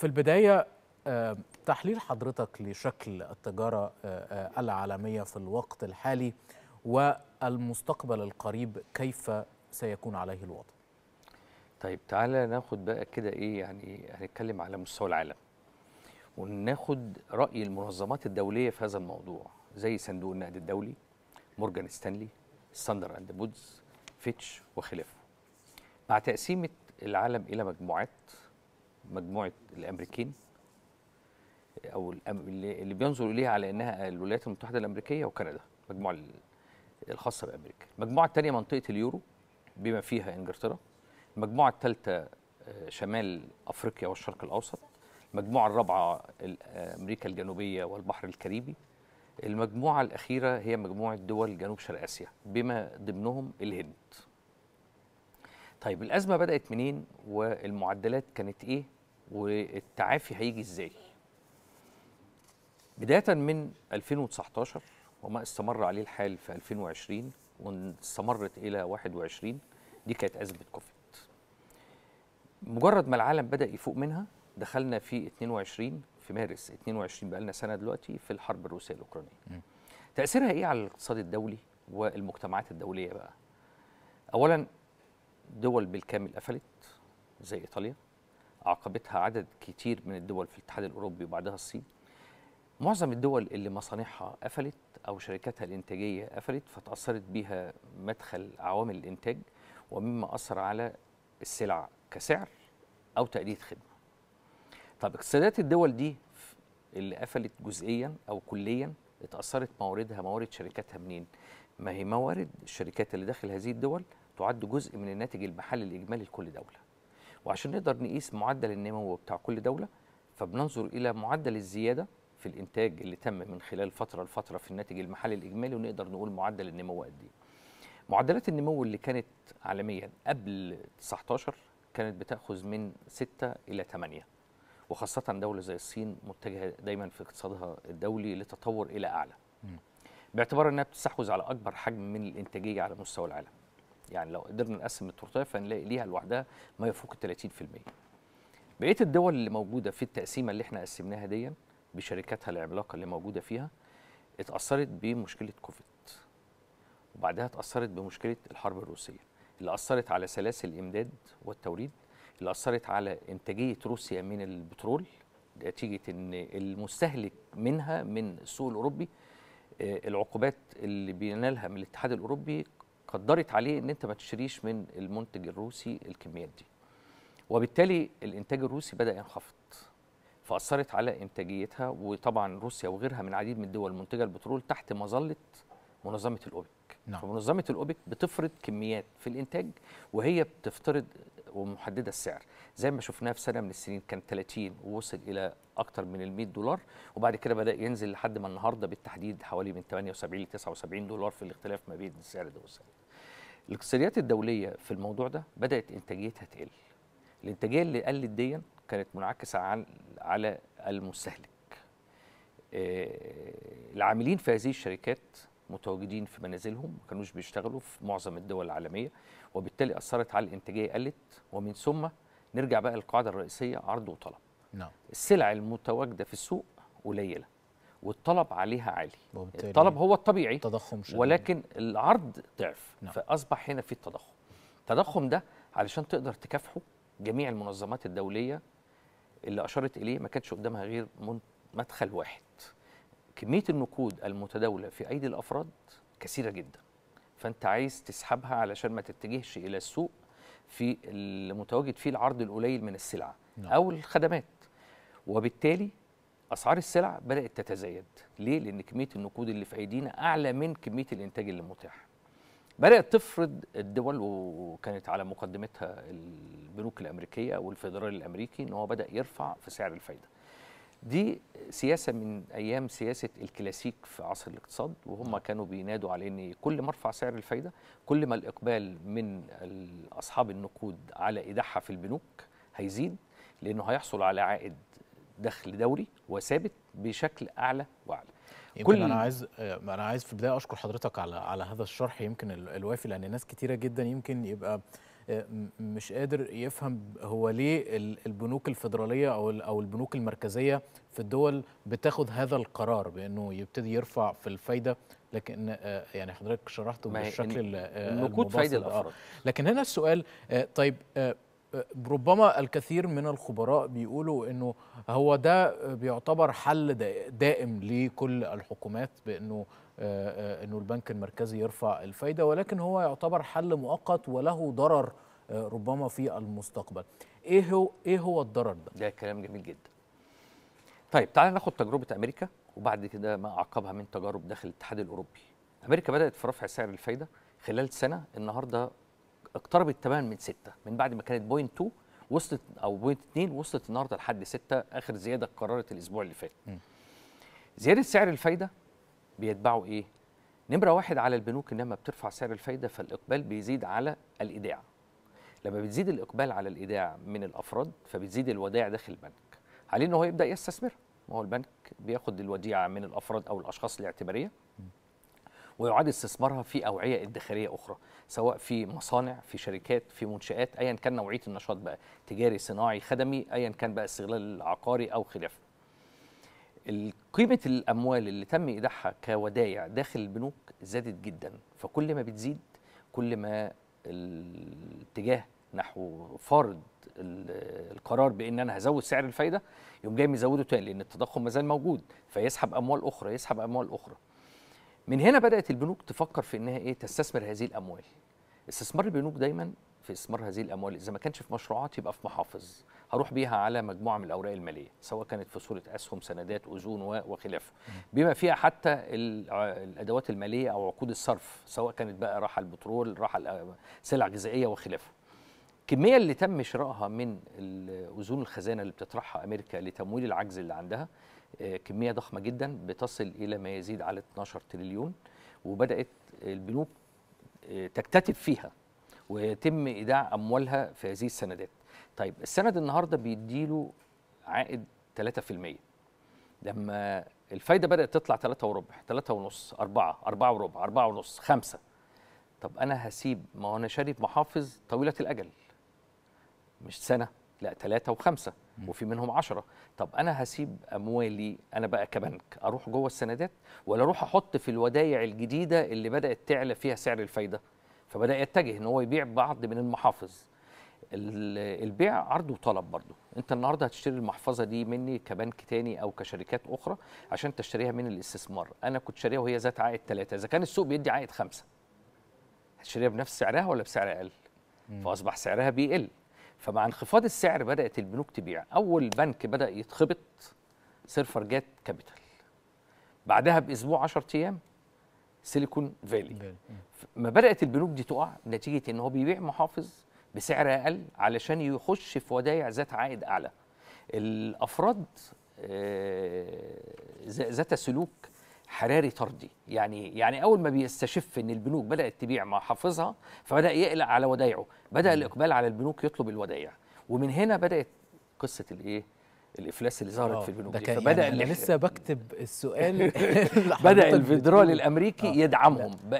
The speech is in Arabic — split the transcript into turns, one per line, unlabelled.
في البداية آه، تحليل حضرتك لشكل التجارة آه، آه، العالمية في الوقت الحالي والمستقبل القريب كيف سيكون عليه الوضع طيب تعالى ناخد بقى كده ايه يعني هنتكلم على مستوى العالم وناخد راي المنظمات الدوليه في هذا الموضوع زي صندوق النقد الدولي مورجان ستانلي ستاندر اند بودز فيتش وخلافه مع تقسيمه العالم الى مجموعات مجموعه الامريكيين او اللي بينظر اليها على انها الولايات المتحده الامريكيه وكندا المجموعه الخاصه بامريكا المجموعه الثانيه منطقه اليورو بما فيها انجلترا المجموعه الثالثه آه، شمال افريقيا والشرق الاوسط المجموعه الرابعه آه، امريكا الجنوبيه والبحر الكاريبي المجموعه الاخيره هي مجموعه دول جنوب شرق اسيا بما ضمنهم الهند طيب الازمه بدات منين والمعدلات كانت ايه والتعافي هيجي ازاي بدايه من 2019 وما استمر عليه الحال في 2020 واستمرت الى 21 دي كانت ازمه كوفيد مجرد ما العالم بدا يفوق منها دخلنا في 22 في مارس 22 بقى لنا سنه دلوقتي في الحرب الروسيه الاوكرانيه تاثيرها ايه على الاقتصاد الدولي والمجتمعات الدوليه بقى اولا دول بالكامل قفلت زي ايطاليا عاقبتها عدد كتير من الدول في الاتحاد الاوروبي وبعدها الصين معظم الدول اللي مصانعها قفلت او شركاتها الانتاجيه قفلت فتاثرت بيها مدخل عوامل الانتاج ومما اثر على السلع كسعر او تقليد خدمه طب اقتصادات الدول دي اللي قفلت جزئيا او كليا اتاثرت مواردها موارد شركاتها منين ما هي موارد الشركات اللي داخل هذه الدول تعد جزء من الناتج المحلي الاجمالي لكل دوله وعشان نقدر نقيس معدل النمو بتاع كل دوله فبننظر الى معدل الزياده في الانتاج اللي تم من خلال فتره لفتره في الناتج المحلي الاجمالي ونقدر نقول معدل النمو قد ايه معدلات النمو اللي كانت عالميا قبل 19 كانت بتاخذ من 6 الى 8 وخاصه دوله زي الصين متجهه دايما في اقتصادها الدولي لتطور الى اعلى باعتبار انها بتستحوذ على اكبر حجم من الانتاجيه على مستوى العالم يعني لو قدرنا نقسم التورتايه فنلاقي ليها لوحدها ما يفوق ال 30% بقيه الدول اللي موجوده في التقسيمه اللي احنا قسمناها دي بشركاتها العملاقه اللي موجوده فيها اتاثرت بمشكله كوفيد وبعدها اتاثرت بمشكله الحرب الروسيه اللي اثرت على سلاسل الامداد والتوريد اللي اثرت على انتاجيه روسيا من البترول نتيجه ان المستهلك منها من السوق الاوروبي آه، العقوبات اللي بينالها من الاتحاد الاوروبي قدرت عليه ان انت ما تشتريش من المنتج الروسي الكميات دي وبالتالي الانتاج الروسي بدا ينخفض فاثرت على انتاجيتها وطبعا روسيا وغيرها من عديد من الدول المنتجه البترول تحت مظله منظمه الاوبك نعم. فمنظمه الاوبك بتفرض كميات في الانتاج وهي بتفترض ومحدده السعر زي ما شفناه في سنه من السنين كان 30 ووصل الى اكتر من ال 100 دولار وبعد كده بدا ينزل لحد ما النهارده بالتحديد حوالي من 78 ل 79 دولار في الاختلاف ما بين السعر ده والسعر ده. الاقتصاديات الدوليه في الموضوع ده بدات انتاجيتها تقل الانتاجيه اللي قلت دي كانت منعكسه عن على المستهلك آه، العاملين في هذه الشركات متواجدين في منازلهم ما كانوش بيشتغلوا في معظم الدول العالميه وبالتالي اثرت على الانتاجيه قلت ومن ثم نرجع بقى للقاعده الرئيسيه عرض وطلب نعم السلع المتواجده في السوق قليله والطلب عليها عالي الطلب هو الطبيعي تضخم شديد. ولكن العرض ضعف نعم. فاصبح هنا في التضخم التضخم ده علشان تقدر تكافحه جميع المنظمات الدوليه اللي اشارت اليه ما كانش قدامها غير مدخل واحد كميه النقود المتداوله في ايدي الافراد كثيره جدا فانت عايز تسحبها علشان ما تتجهش الى السوق في المتواجد فيه العرض القليل من السلع نعم. او الخدمات وبالتالي اسعار السلع بدات تتزايد ليه لان كميه النقود اللي في ايدينا اعلى من كميه الانتاج اللي متاح بدات تفرض الدول وكانت على مقدمتها البنوك الامريكيه والفيدرالي الامريكي ان هو بدا يرفع في سعر الفايده دي سياسه من ايام سياسه الكلاسيك في عصر الاقتصاد وهم نعم. كانوا بينادوا على ان كل ما ارفع سعر الفايده كل ما الاقبال من اصحاب النقود على ايداعها في البنوك هيزيد لانه هيحصل على عائد دخل دوري وثابت بشكل اعلى واعلى يمكن كل انا عايز انا عايز في البدايه اشكر حضرتك على على هذا الشرح يمكن الوافي لان ناس كتيره جدا يمكن يبقى آه، مش قادر يفهم هو ليه البنوك الفيدراليه او البنوك المركزيه في الدول بتاخد هذا القرار بانه يبتدي يرفع في الفايده لكن آه، يعني حضرتك شرحته بالشكل يعني آه، نقود فايده لكن هنا السؤال طيب ربما الكثير من الخبراء بيقولوا انه هو ده بيعتبر حل دائم لكل الحكومات بانه آه، آه، انه البنك المركزي يرفع الفايده ولكن هو يعتبر حل مؤقت وله ضرر آه، ربما في المستقبل ايه هو ايه هو الضرر ده ده كلام جميل جدا طيب تعالى ناخد تجربه امريكا وبعد كده ما اعقبها من تجارب داخل الاتحاد الاوروبي امريكا بدات في رفع سعر الفايده خلال سنه النهارده اقتربت تماما من 6 من بعد ما كانت بوينت 2 وصلت او بوينت 2 وصلت النهارده لحد 6 اخر زياده قررت الاسبوع اللي فات زياده سعر الفايده بيتبعوا ايه؟ نمره واحد على البنوك انما بترفع سعر الفايده فالاقبال بيزيد على الايداع. لما بتزيد الاقبال على الايداع من الافراد فبتزيد الودائع داخل البنك. عليه ان هو يبدا يستثمر ما هو البنك بياخد الوديعه من الافراد او الاشخاص الاعتباريه ويعاد استثمارها في اوعيه ادخاريه اخرى سواء في مصانع في شركات في منشات ايا كان نوعيه النشاط بقى تجاري صناعي خدمي ايا كان بقى استغلال عقاري او خلافه قيمة الأموال اللي تم إيداعها كودائع داخل البنوك زادت جدا فكل ما بتزيد كل ما الاتجاه نحو فارض القرار بان انا هزود سعر الفايده يقوم جاي مزوده تاني لان التضخم مازال موجود فيسحب اموال اخرى يسحب اموال اخرى من هنا بدات البنوك تفكر في انها ايه تستثمر هذه الاموال استثمار البنوك دايما في استثمار هذه الاموال اذا ما كانش في مشروعات يبقى في محافظ هروح بيها على مجموعه من الاوراق الماليه سواء كانت في صوره اسهم سندات اذون وخلافه بما فيها حتى الادوات الماليه او عقود الصرف سواء كانت بقى راحه البترول راحه سلع غذائيه وخلافه الكميه اللي تم شرائها من اذون الخزانه اللي بتطرحها امريكا لتمويل العجز اللي عندها آه، كميه ضخمه جدا بتصل الى ما يزيد على 12 تريليون وبدات البنوك آه، تكتتب فيها ويتم ايداع اموالها في هذه السندات طيب السند النهارده بيديله عائد 3% لما الفايده بدات تطلع 3 وربع 3 ونص 4 4 وربع 4 ونص 5 طب انا هسيب ما هو انا شاري محافظ طويله الاجل مش سنه لا 3 و5 وفي منهم 10 طب أنا هسيب أموالي أنا بقى كبنك أروح جوه السندات ولا أروح أحط في الودايع الجديدة اللي بدأت تعلى فيها سعر الفايدة فبدأ يتجه إن هو يبيع بعض من المحافظ البيع عرض وطلب برضو انت النهارده هتشتري المحفظه دي مني كبنك تاني او كشركات اخرى عشان تشتريها من الاستثمار انا كنت شاريها وهي ذات عائد ثلاثة اذا كان السوق بيدي عائد خمسة هتشتريها بنفس سعرها ولا بسعر اقل فاصبح سعرها بيقل فمع انخفاض السعر بدات البنوك تبيع اول بنك بدا يتخبط سيرفر جات كابيتال بعدها باسبوع 10 ايام سيليكون فالي ما بدات البنوك دي تقع نتيجه ان هو بيبيع محافظ بسعر اقل علشان يخش في ودايع ذات عائد اعلى الافراد آه، ذات سلوك حراري طردي يعني يعني اول ما بيستشف ان البنوك بدات تبيع مع حافظها فبدا يقلق على ودايعه بدا الاقبال على البنوك يطلب الودايع ومن هنا بدات قصه الايه الافلاس اللي ظهرت آه، في البنوك دي فبدا يعني لسه بكتب السؤال بدا الفيدرالي الامريكي آه. يدعمهم